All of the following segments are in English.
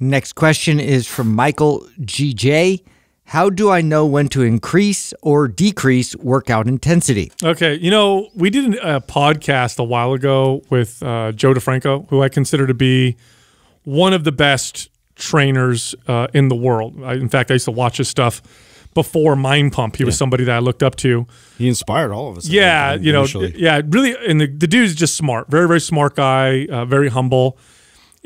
Next question is from Michael GJ. How do I know when to increase or decrease workout intensity? Okay, you know, we did a podcast a while ago with uh, Joe DeFranco, who I consider to be one of the best trainers uh, in the world. I, in fact, I used to watch his stuff before Mind Pump. He yeah. was somebody that I looked up to. He inspired all of us. Yeah, you know, initially. yeah, really. And the, the dude's just smart, very, very smart guy, uh, very humble.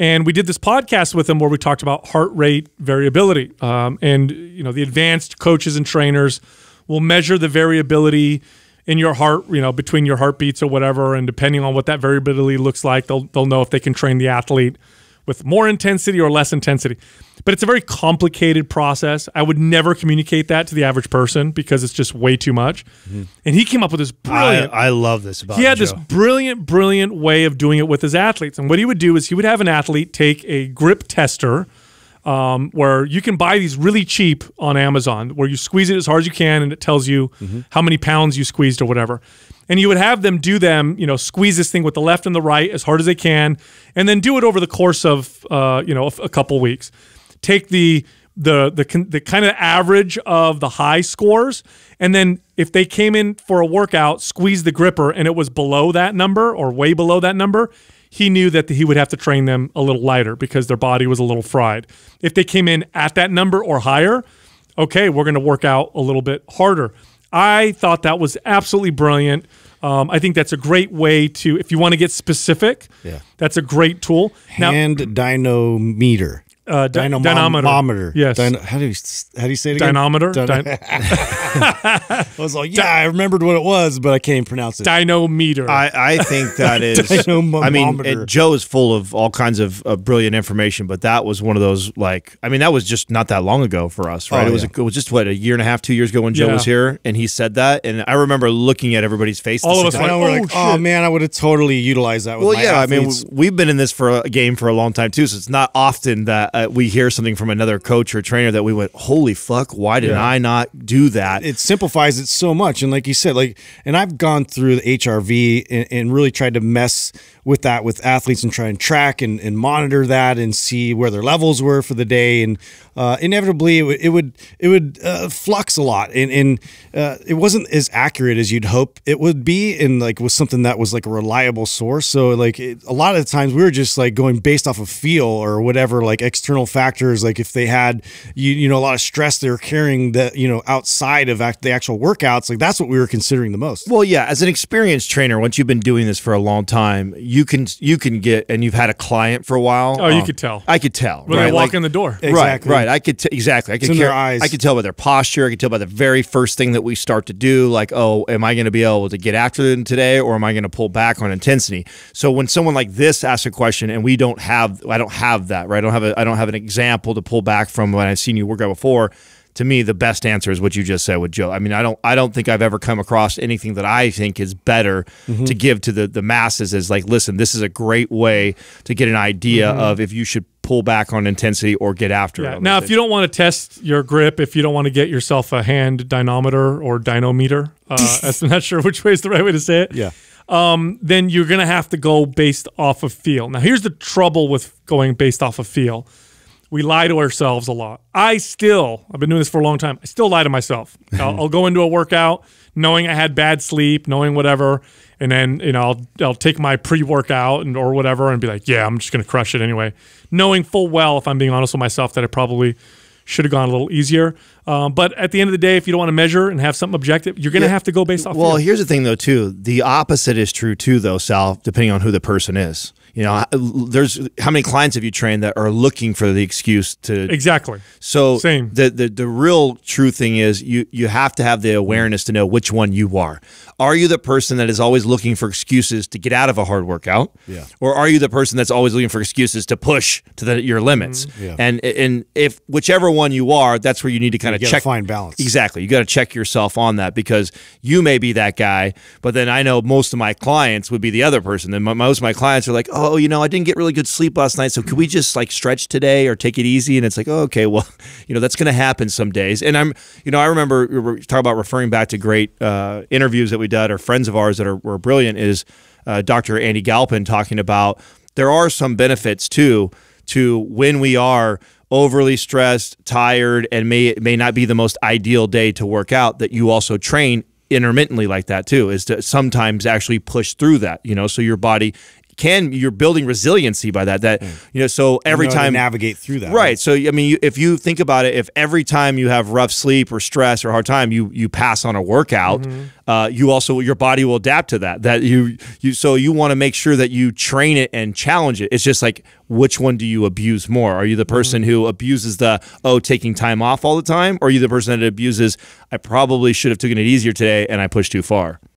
And we did this podcast with him where we talked about heart rate variability. Um, and, you know, the advanced coaches and trainers will measure the variability in your heart, you know, between your heartbeats or whatever. And depending on what that variability looks like, they'll, they'll know if they can train the athlete with more intensity or less intensity. But it's a very complicated process. I would never communicate that to the average person because it's just way too much. Mm -hmm. And he came up with this brilliant. I, I love this about. He had Joe. this brilliant, brilliant way of doing it with his athletes. And what he would do is he would have an athlete take a grip tester um, where you can buy these really cheap on Amazon, where you squeeze it as hard as you can, and it tells you mm -hmm. how many pounds you squeezed or whatever. And you would have them do them, you know, squeeze this thing with the left and the right as hard as they can, and then do it over the course of uh, you know a couple weeks. Take the the the the kind of average of the high scores, and then if they came in for a workout, squeeze the gripper, and it was below that number or way below that number, he knew that he would have to train them a little lighter because their body was a little fried. If they came in at that number or higher, okay, we're going to work out a little bit harder. I thought that was absolutely brilliant. Um, I think that's a great way to, if you want to get specific, yeah. that's a great tool. Hand now, dynometer uh, dynamometer. dynamometer. Yes. Dyn- how do you how do you say it again? Dynamometer. Dyn- I was like, yeah, I remembered what it was, but I can't pronounce it. Dynometer. I, I think that is. I mean, Joe is full of all kinds of, brilliant information, but that was one of those like. I mean, that was just not that long ago for us, right? Oh, it was yeah. a, it was just what a year and a half, two years ago when Joe yeah. was here, and he said that, and I remember looking at everybody's face. All of us went, oh, like, oh, oh man, I would have totally utilized that. well, yeah, athletes. I mean, we've been in this for a game for a long time too, so it's not often that uh, we hear something from another coach or trainer that we went, holy fuck, why did yeah. I not do that? It simplifies it so much. And like you said, like, and I've gone through the HRV and, and really tried to mess with that with athletes and try and track and, and monitor that and see where their levels were for the day and uh, inevitably it, it, would it would uh, flux a lot and, and uh, it wasn't as accurate as you'd hope it would be and like was something that was like a reliable source so like it, a lot of the times we were just like going based off of feel or whatever like external factors like if they had you you know a lot of stress they were carrying that you know outside of act, the actual workouts like that's what we were considering the most well yeah as an experienced trainer once you've been doing this for a long time you can you can get and you've had a client for a while. Oh, um, you could tell. I could tell. When right? they walk like, in the door. Exactly. Right. Right. I could exactly. I could it's in their eyes. I could tell by their posture. I could tell by the very first thing that we start to do. Like, oh, am I going to be able to get after them today, or am I going to pull back on intensity? So when someone like this asks a question and we don't have, I don't have that. Right. I don't have a. I don't have an example to pull back from when I've seen you work out before to me, the best answer is what you just said with Joe. I mean, I don't, I don't think I've ever come across anything that I think is better mm-hmm. to give to the the masses. Is like, listen, this is a great way to get an idea mm-hmm. of if you should pull back on intensity or get after yeah. it. Now, if you don't want to test your grip, if you don't want to get yourself a hand dynamometer or dynometer, uh, I'm not sure which way is the right way to say it. Yeah. Um, then you're going to have to go based off of feel. Now, here's the trouble with going based off of feel we lie to ourselves a lot. I still, I've been doing this for a long time. I still lie to myself. I'll, I'll go into a workout knowing I had bad sleep, knowing whatever, and then you know I'll I'll take my pre-workout and or whatever and be like, yeah, I'm just gonna crush it anyway, knowing full well if I'm being honest with myself that I probably should have gone a little easier. Um, but at the end of the day, if you don't want to measure and have something objective, you're going to yeah. have to go based off. Well, here's the thing though, too. The opposite is true too, though, Sal. Depending on who the person is you know there's how many clients have you trained that are looking for the excuse to exactly so Same. The, the the real true thing is you you have to have the awareness to know which one you are are you the person that is always looking for excuses to get out of a hard workout yeah or are you the person that's always looking for excuses to push to the, your limits mm -hmm. yeah. and and if whichever one you are that's where you need to kind of check find balance exactly you got to check yourself on that because you may be that guy but then I know most of my clients would be the other person Then most of my clients are like oh oh, you know, I didn't get really good sleep last night, so could we just like stretch today or take it easy? And it's like, oh, okay, well, you know, that's going to happen some days. And I'm, you know, I remember we talking about referring back to great uh, interviews that we did or friends of ours that are were brilliant is uh, Dr. Andy Galpin talking about there are some benefits too to when we are overly stressed, tired, and may it may not be the most ideal day to work out that you also train intermittently like that too is to sometimes actually push through that you know so your body can you're building resiliency by that that mm. you know so every you know time navigate through that right, right. so i mean you, if you think about it if every time you have rough sleep or stress or hard time you you pass on a workout mm -hmm. uh, you also your body will adapt to that that you you so you want to make sure that you train it and challenge it it's just like which one do you abuse more are you the person mm -hmm. who abuses the oh taking time off all the time or are you the person that abuses i probably should have taken it easier today and i pushed too far